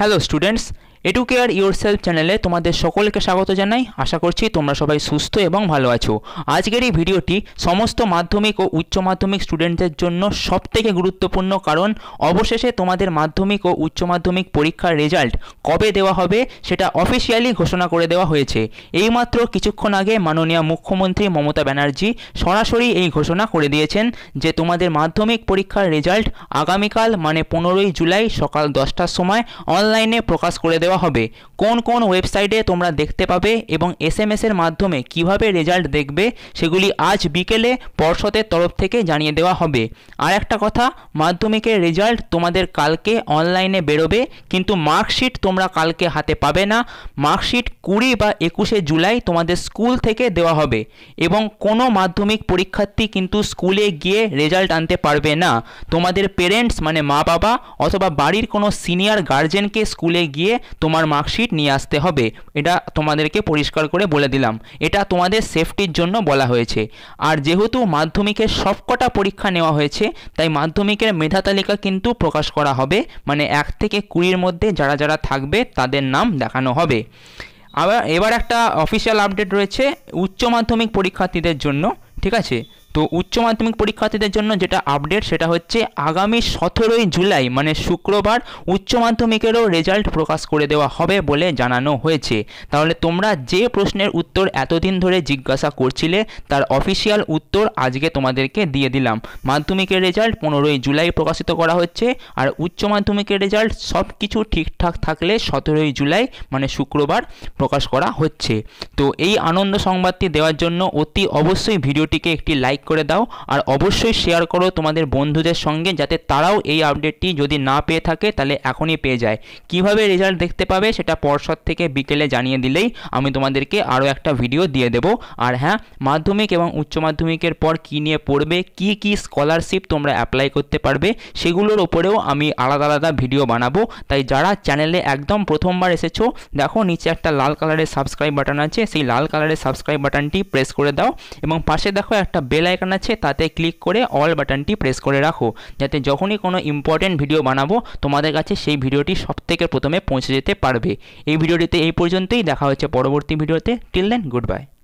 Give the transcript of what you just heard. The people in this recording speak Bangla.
Hello students, এডুকেয়ার সেলফ চ্যানেলে তোমাদের সকলকে স্বাগত জানাই আশা করছি তোমরা সবাই সুস্থ এবং ভালো আছো আজকের এই ভিডিওটি সমস্ত মাধ্যমিক ও উচ্চ মাধ্যমিক স্টুডেন্টদের জন্য সবথেকে গুরুত্বপূর্ণ কারণ অবশেষে তোমাদের মাধ্যমিক ও উচ্চ মাধ্যমিক পরীক্ষার রেজাল্ট কবে দেওয়া হবে সেটা অফিসিয়ালি ঘোষণা করে দেওয়া হয়েছে এইমাত্র কিছুক্ষণ আগে মাননীয় মুখ্যমন্ত্রী মমতা ব্যানার্জি সরাসরি এই ঘোষণা করে দিয়েছেন যে তোমাদের মাধ্যমিক পরীক্ষার রেজাল্ট আগামীকাল মানে পনেরোই জুলাই সকাল দশটার সময় অনলাইনে প্রকাশ করে দেওয়া দেওয়া হবে কোন কোন ওয়েবসাইটে তোমরা দেখতে পাবে এবং এস এম এসের মাধ্যমে কিভাবে রেজাল্ট দেখবে সেগুলি আজ বিকেলে পর্ষদের তরফ থেকে জানিয়ে দেওয়া হবে আর একটা কথা মাধ্যমিকের রেজাল্ট তোমাদের কালকে অনলাইনে বেরোবে কিন্তু মার্কশিট তোমরা কালকে হাতে পাবে না মার্কশিট কুড়ি বা একুশে জুলাই তোমাদের স্কুল থেকে দেওয়া হবে এবং কোনো মাধ্যমিক পরীক্ষার্থী কিন্তু স্কুলে গিয়ে রেজাল্ট আনতে পারবে না তোমাদের পেরেন্টস মানে মা বাবা অথবা বাড়ির কোনো সিনিয়র গার্জেনকে স্কুলে গিয়ে তোমার মার্কশিট নিয়ে আসতে হবে এটা তোমাদেরকে পরিষ্কার করে বলে দিলাম এটা তোমাদের সেফটির জন্য বলা হয়েছে আর যেহেতু মাধ্যমিকের সবকটা পরীক্ষা নেওয়া হয়েছে তাই মাধ্যমিকের মেধা তালিকা কিন্তু প্রকাশ করা হবে মানে এক থেকে কুড়ির মধ্যে যারা যারা থাকবে তাদের নাম দেখানো হবে আবার এবার একটা অফিসিয়াল আপডেট রয়েছে উচ্চ মাধ্যমিক পরীক্ষার্থীদের জন্য ঠিক আছে তো উচ্চ মাধ্যমিক পরীক্ষার্থীদের জন্য যেটা আপডেট সেটা হচ্ছে আগামী সতেরোই জুলাই মানে শুক্রবার উচ্চ মাধ্যমিকেরও রেজাল্ট প্রকাশ করে দেওয়া হবে বলে জানানো হয়েছে তাহলে তোমরা যে প্রশ্নের উত্তর এতদিন ধরে জিজ্ঞাসা করছিলে তার অফিসিয়াল উত্তর আজকে তোমাদেরকে দিয়ে দিলাম মাধ্যমিকের রেজাল্ট পনেরোই জুলাই প্রকাশিত করা হচ্ছে আর উচ্চ মাধ্যমিকের রেজাল্ট সব কিছু ঠিকঠাক থাকলে সতেরোই জুলাই মানে শুক্রবার প্রকাশ করা হচ্ছে তো এই আনন্দ সংবাদটি দেওয়ার জন্য অতি অবশ্যই ভিডিওটিকে একটি লাইক লাইক করে দাও আর অবশ্যই শেয়ার করো তোমাদের বন্ধুদের সঙ্গে যাতে তারাও এই আপডেটটি যদি না পেয়ে থাকে তাহলে এখনই পেয়ে যায় কিভাবে রেজাল্ট দেখতে পাবে সেটা পর্ষদ থেকে বিকেলে জানিয়ে দিলেই আমি তোমাদেরকে আরও একটা ভিডিও দিয়ে দেব আর হ্যাঁ মাধ্যমিক এবং উচ্চ মাধ্যমিকের পর কী নিয়ে পড়বে কি কি স্কলারশিপ তোমরা অ্যাপ্লাই করতে পারবে সেগুলোর ওপরেও আমি আলাদা আলাদা ভিডিও বানাবো তাই যারা চ্যানেলে একদম প্রথমবার এসেছো দেখো নিচে একটা লাল কালারের সাবস্ক্রাইব বাটন আছে সেই লাল কালারের সাবস্ক্রাইব বাটনটি প্রেস করে দাও এবং পাশে দেখো একটা বেল আইকন আছে তাতে ক্লিক করে অল বাটনটি প্রেস করে রাখো যাতে যখনই কোনো ইম্পর্টেন্ট ভিডিও বানাবো তোমাদের কাছে সেই ভিডিওটি সবথেকে প্রথমে পৌঁছে যেতে পারবে এই ভিডিওটিতে এই পর্যন্তই দেখা হচ্ছে পরবর্তী ভিডিওতে টিল দেন গুড বাই